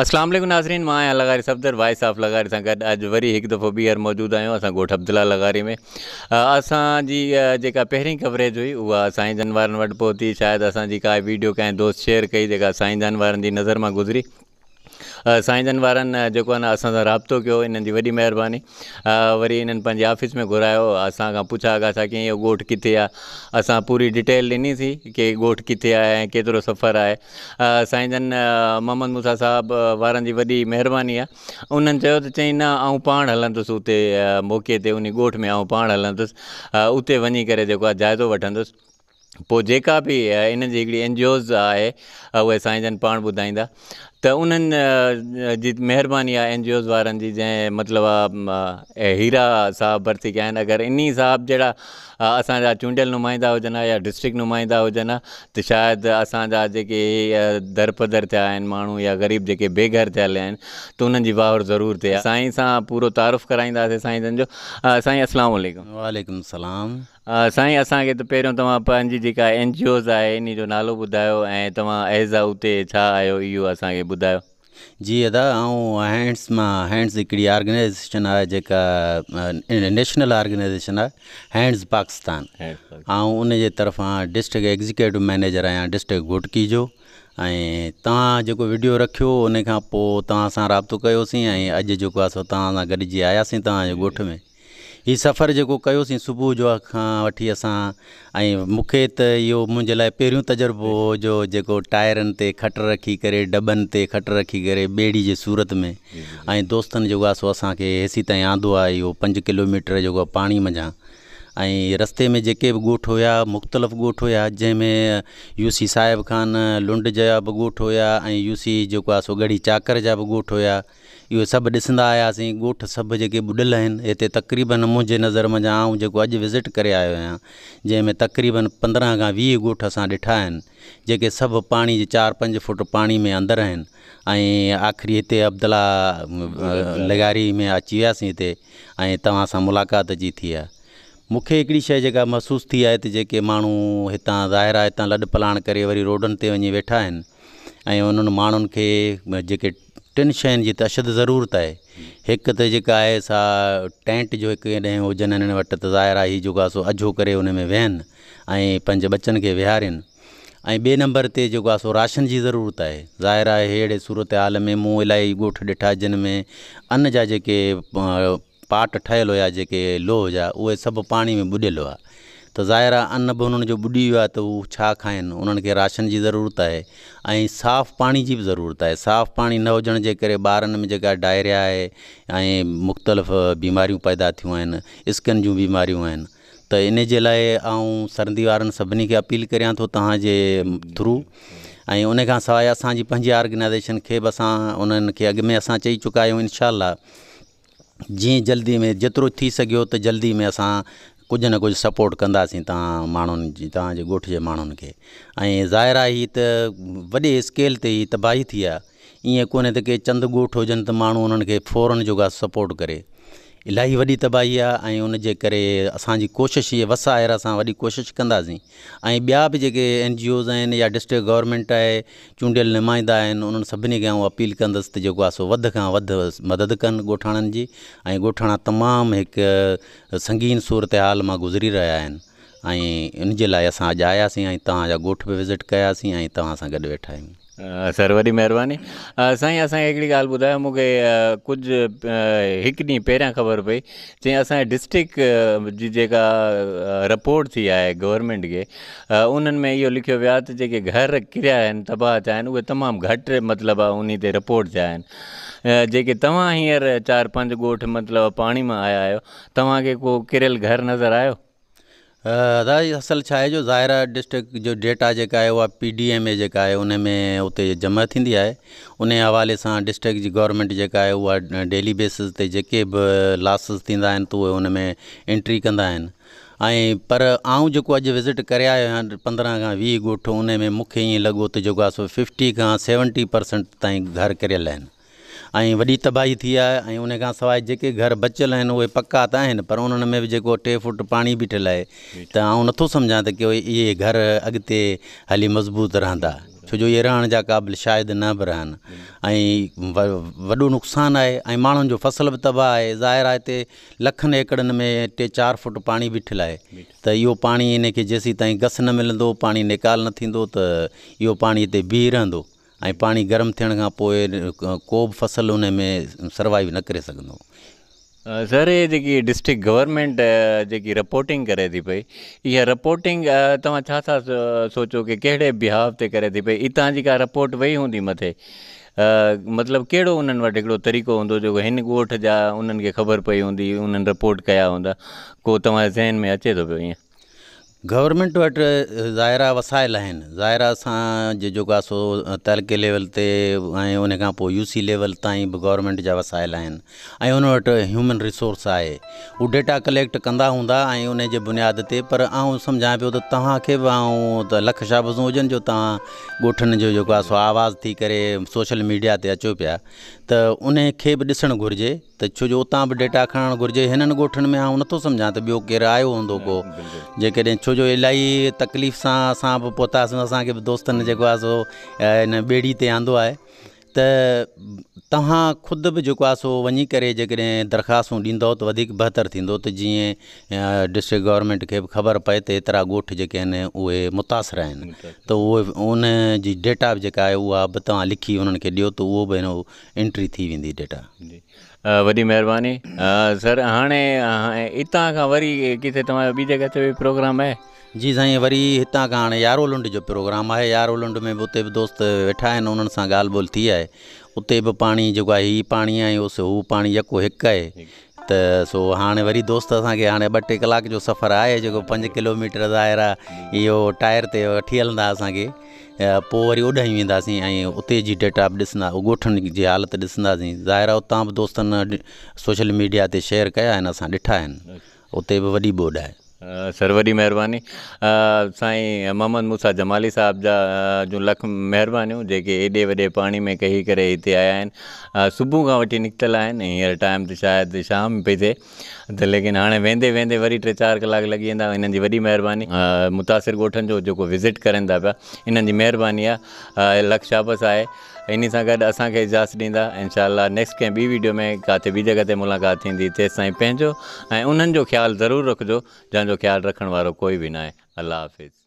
असलामु नाज़रीन मां आहियां लगारी सफ़दर वाइस ऑफ लगारी सां गॾु अॼु वरी हिकु दफ़ो ॿीहर मौजूदु आहियूं असां घोटु अब्दुला लगारी में असांजी जेका पहिरीं कवरेज हुई उहा साईं जानवनि वटि पहुती शायदि असांजी का वीडियो कंहिं दोस्त शेयर कई जेका साईं जानवारनि जी नज़र मां गुज़री साईं जन वारनि जेको आहे न असां सां राबितो कयो इन्हनि जी वॾी महिरबानी वरी इन्हनि पंहिंजे ऑफ़िस में घुरायो असां खां पुछा की असां कीअं इहो ॻोठु किथे आहे असां पूरी डिटेल ॾिनीसीं की ॻोठु किथे आहे ऐं केतिरो सफ़रु आहे साईं जन मोहम्मद मुसा साहब वारनि जी वॾी महिरबानी आहे उन्हनि चयो त चई न आऊं पाण हलंदुसि उते मौके ते उन ॻोठ में आऊं पाण हलंदुसि उते वञी करे जेको आहे जाइदो वठंदुसि पोइ जेका बि जी हिकिड़ी एन जी ओज़ आहे उहे साईं जन पाण ॿुधाईंदा त उन्हनि जी महिरबानी आहे एन जी ओज़ वारनि जी जंहिं मतिलबु आहे हीरा साहबु भर्ती कया आहिनि अगरि इन साहिबु जहिड़ा असांजा चूंडियल नुमाईंदा हुजनि हा या डिस्ट्रिक्ट नुमाईंदा हुजनि हा त शायदि असांजा जेके दर पदर थिया आहिनि माण्हू या ग़रीब जेके बेघर थियल आहिनि त उन्हनि जी वाहर ज़रूरु थिए साईं सां पूरो तारीफ़ु कराईंदासीं साईं जन जो साईं वालेकुम वालेकुम सलाम हा साईं असांखे त पहिरियों तव्हां पंहिंजी जेका एन जी ओज़ आहे इन जो नालो ॿुधायो ऐं तव्हां ऐज़ आ उते छा आहियो इहो असांखे ॿुधायो जी दादा ऐं हैंड्स मां हैंड्स हिकिड़ी ऑर्गेनाइजेशन आहे जेका नेशनल ऑर्गेनाइजेशन आहे हैंड्स पाकिस्तान ऐं उनजे तरफ़ां डिस्ट्रिक्ट एग्ज़ीक्यूटिव मैनेजर आहियां डिस्ट्रिक्ट घुटकी जो ऐं तव्हां जेको वीडियो रखियो उन खां पोइ तव्हां सां राब्तो कयोसीं ऐं अॼु जेको आहे सो तव्हां सां गॾिजी आयासीं तव्हांजे ॻोठ में हीउ सफ़र जो कयोसीं सुबुह जो खां वठी असां ऐं मूंखे त इहो मुंहिंजे लाइ पहिरियों तजुर्बो हो जो जेको टायरनि ते खट रखी करे डॿनि ते खट रखी करे ॿेड़ी जे सूरत में ऐं दोस्तनि जेको आहे सो असांखे हेसी ताईं आंदो आहे इहो पंज किलोमीटर जेको आहे पाणी मंझां ऐं रस्ते में जेके बि ॻोठ हुया मुख़्तलिफ़ ॻोठ हुया जंहिंमें यू सी साहिब ख़ान लुंड जा बि ॻोठ हुया ऐं यू सी जेको आहे सो ॻड़ी चाकर जा बि ॻोठ हुया इहो सभु ॾिसंदा आयासीं ॻोठ सभु जेके ॿुॾल आहिनि हिते तक़रीबन मुंहिंजे नज़र मां जा आऊं जेको अॼु विज़िट करे आयो आहियां जंहिंमें तक़रीबन पंद्रहं खां वीह ॻोठ असां ॾिठा आहिनि जेके सभु पाणी जे चारि पंज फुट पाणी में अंदरि आहिनि ऐं आख़िरी हिते अब्दुला लगारी में अची वियासीं हिते ऐं तव्हां सां मुलाक़ात जी थी आहे मूंखे शे महसूस थी आहे त जेके माण्हू हितां ज़ाहिर आहे हितां लॾ पलाण करे वरी रोडनि ते वञी वेठा आहिनि ऐं के माण्हुनि खे जेके टिनि अशद ज़रूरत है एक तो जेका टेंट जो एक होजन हिननि वटि त ज़ाहिर आहे हीउ जेको सो अझो करे हुन में वेहनि ऐं पंहिंजे ॿचनि खे विहारनि नंबर से जो सो राशन की ज़रूरत है ज़ाहिर आहे अहिड़े सूरत हाल में मूँ इलाही ॻोठ ॾिठा जिन में अन जा पाट ठयल हुआ जो लोह जहाँ उ सब पानी में बुडल हुआ तो ज़ाहिर आहे अन्न भी उन्होंने जो ॿुॾी वियो आहे त उहे राशन की ज़रूरत है ऐं साफ़ु पाणी जी बि ज़रूरत है साफ़ पानी न होजन के कर बार में जेका डायरिया है मुख़्तलिफ़ बीमारियूं पैदा थियन स्किन जो बीमारियूं तो इन जे लाइ आउं सरंदी सभी के अपील करियां तो तव्हांजे थ्रू ऐं उन खां असि असांजी ऑर्गेनाइजेशन के भी अस उन्हनि खे अॻु में असां चई चुका आहियूं जीअं जल्दी में जेतिरो थी सघियो त जल्दी में असां कुझु न कुझु सपोट कंदासीं तव्हां माण्हुनि जी तव्हांजे ॻोठ जे माण्हुनि खे ऐं ज़ाहिर हीअ त वॾे स्केल ते ई तबाही थी आहे ईअं कोन्हे त के चंद ॻोठु हुजनि त माण्हू उन्हनि खे फौरन जो का सपोट करे इलाही वॾी तबाही आहे ऐं उन जे करे असांजी कोशिशि इहा वसा वसाहिर असां वॾी कोशिशि कंदासीं ऐं ॿिया बि जेके एन जी ओज़ आहिनि या डिस्ट्रिक्ट गवर्नमेंट आहे चूंडियल निमाईंदा आहिनि उन्हनि सभिनी खे ऐं अपील कंदुसि त जेको आहे सो वधि खां वधि मदद कनि ॻोठाणनि जी ऐं ॻोठाणा तमामु हिकु संगीन सूरत हाल मां गुज़री रहिया आहिनि ऐं इन जे लाइ असां अॼु आयासीं ऐं तव्हांजा ॻोठ बि विज़िट कयासीं ऐं तव्हां सां गॾु वेठा आहियूं सर वॾी महिरबानी साईं असांखे हिकिड़ी ॻाल्हि ॿुधायो मूंखे कुझु हिकु ॾींहुं पहिरियां ख़बर पई चई असांजे डिस्ट्रिक जी जेका रिपोर्ट थी आहे गवर्नमेंट खे उन्हनि में इहो लिखियो वियो आहे त जेके घर किरिया आहिनि तबाह थिया आहिनि उहे तमामु घटि मतिलबु उन ते रिपोट थिया आहिनि जेके तव्हां हींअर चारि पंज ॻोठु मतिलबु पाणी मां आया आहियो तव्हांखे को किरियल घरु नज़र आयो दादी असल छा आहे जो ज़ाहिरा डिस्ट्रिक्ट जो डेटा जेका आहे उहा पी डी एम ए जेका आहे उन में उते जमा थींदी आहे उन हवाले सां डिस्ट्रिक्ट जी गोरमेंट जेका आहे उहा डेली बेसिस ते जेके बि लॉसिस थींदा आहिनि त उहे उनमें एंट्री कंदा आहिनि ऐं पर आऊं जेको अॼु विज़िट करे आयो आहियां पंद्रहं खां वीह ॻोठु उन में मूंखे ईअं लॻो त जेको आहे सो फिफ्टी खां सेवनटी परसेंट ताईं ऐं वॾी तबाही थी आहे ऐं उनखां सवाइ जेके घर बचियल आहिनि उहे पका त आहिनि पर उन्हनि में बि जेको टे फुट पाणी बीठल आहे त आउं नथो सम्झां त की इहे घर अॻिते हली मज़बूत रहंदा छो जो इहे रहण जा क़ाबिल शायदि न बि रहनि ऐं वॾो नुक़सानु आहे ऐं माण्हुनि जो फ़सुलु बि तबाहु आहे ज़ाहिर हिते लखनि एकड़नि में टे चारि फुट पाणी बीठलु आहे त इहो पाणी इन खे जेसी ताईं घस न मिलंदो पाणी नेकाल न थींदो त इहो पाणी हिते बीह रहंदो ऐं पाणी गरम थियण खां पोइ को बि फ़सुलु में सर्वाइव न करे सघंदो सर हे जेकी डिस्ट्रिक गवर्मेंट जेकी रिपोर्टिंग करे थी पई इहा रिपोर्टिंग तव्हां छा था सोचो की कहिड़े बिहाव ते करे थी पई हितां जी का रिपोर्ट वई हूंदी मथे मतिलबु कहिड़ो उन्हनि वटि हिकिड़ो तरीक़ो हूंदो जेको हिन ॻोठ जा उन्हनि खे ख़बर पई हूंदी उन्हनि रिपोर्ट कया हूंदा को तव्हांजे ज़हन में अचे थो पियो ईअं गवर्नमेंट वटि ज़ाइरा वसायल आहिनि ज़ाइरा असां जेको आहे सो तलके लेवल ते ऐं उनखां पोइ यूसी लेवल ताईं बि गवर्नमेंट जा वसायल आहिनि ऐं उन वटि ह्यूमन रिसोर्स आहे उहे डेटा कलेक्ट कंदा हूंदा ऐं उन जे बुनियाद ते पर आऊं सम्झां पियो त तव्हांखे बि आऊं त लखु शाब्ज़ूं हुजनि जो तव्हां ॻोठनि जो जेको आहे सो आवाज़ु थी करे सोशल मीडिया ते अचो पिया त उनखे बि ॾिसणु घुरिजे त छो जो उतां बि डेटा खणणु घुरिजे हिननि ॻोठनि में आउं नथो सम्झां त ॿियो केरु आयो हूंदो को जेकॾहिं छो छो जो इलाही तकलीफ़ सां असां बि पहुतासीं असांखे बि दोस्तनि जेको आहे सो हिन ॿेड़ी ते आंदो आहे त खुद ख़ुदि बि सो वही करे जेकॾहिं दरख़्वास्तूं बेहतर त वधीक डिस्ट्रिक्ट गवर्नमेंट के ख़बर पे तो एतिरा ॻोठ जेके आहिनि उहे मुतासिर उन डेटा भी जो आहे उहा बि लिखी उन्हनि खे ॾियो त उहो एंट्री थी वेंदी डेटा वही महिरबानी सर हाँ इतना का वरी किथे तव्हांजो ॿी जॻह ते बि प्रोग्राम आहे जी साईं वरी हितां खां हाणे यारो लुंड जो प्रोग्राम आहे यारो लुंड में बि उते बि दोस्त वेठा आहिनि उन्हनि सां ॻाल्हि ॿोल थी आहे उते बि पाणी जेको आहे हीअ पाणी आहे उस हू पाणी यको हिकु आहे त सो हाणे वरी दोस्त असांखे हाणे ॿ टे कलाक जो सफ़रु आहे जेको पंज किलोमीटर ज़ाहिर आहे इहो टायर ते वठी हलंदा असांखे पोइ वरी ओॾी वेंदासीं ऐं उते जी डेटा बि ॾिसंदा ॻोठनि जी हालति ॾिसंदासीं ज़ाहिर आहे उतां बि दोस्तनि सोशल मीडिया ते शेयर कया आहिनि असां ॾिठा आहिनि उते बि वॾी ॿोड आहे सर वॾी महिरबानी साईं मोहम्मद मूसा जमाली साहिब जा जो लख महिरबानी जेके एॾे वॾे पाणी में कही करे हिते आया आहिनि सुबुह खां वठी निकितल आहिनि हींअर टाइम त शायदि शाम पई थिए त लेकिन हाणे वेंदे वेंदे वरी टे चारि कलाक लॻी वेंदा इन्हनि जी वॾी महिरबानी मुतासिर ॻोठनि जो जेको विज़िट करनि था पिया इन्हनि जी महिरबानी आहे लख शाबस आहे इन सां गॾु असांखे इजाज़त ॾींदा इनशाला नेक्स्ट कंहिं ॿी वीडियो में किथे ॿी जॻह ते मुलाक़ात थींदी तेसिताईं पंहिंजो ऐं उन्हनि जो ख़्यालु ज़रूरु रखिजो जंहिंजो ख़्यालु रखण वारो कोई बि न आहे अलाह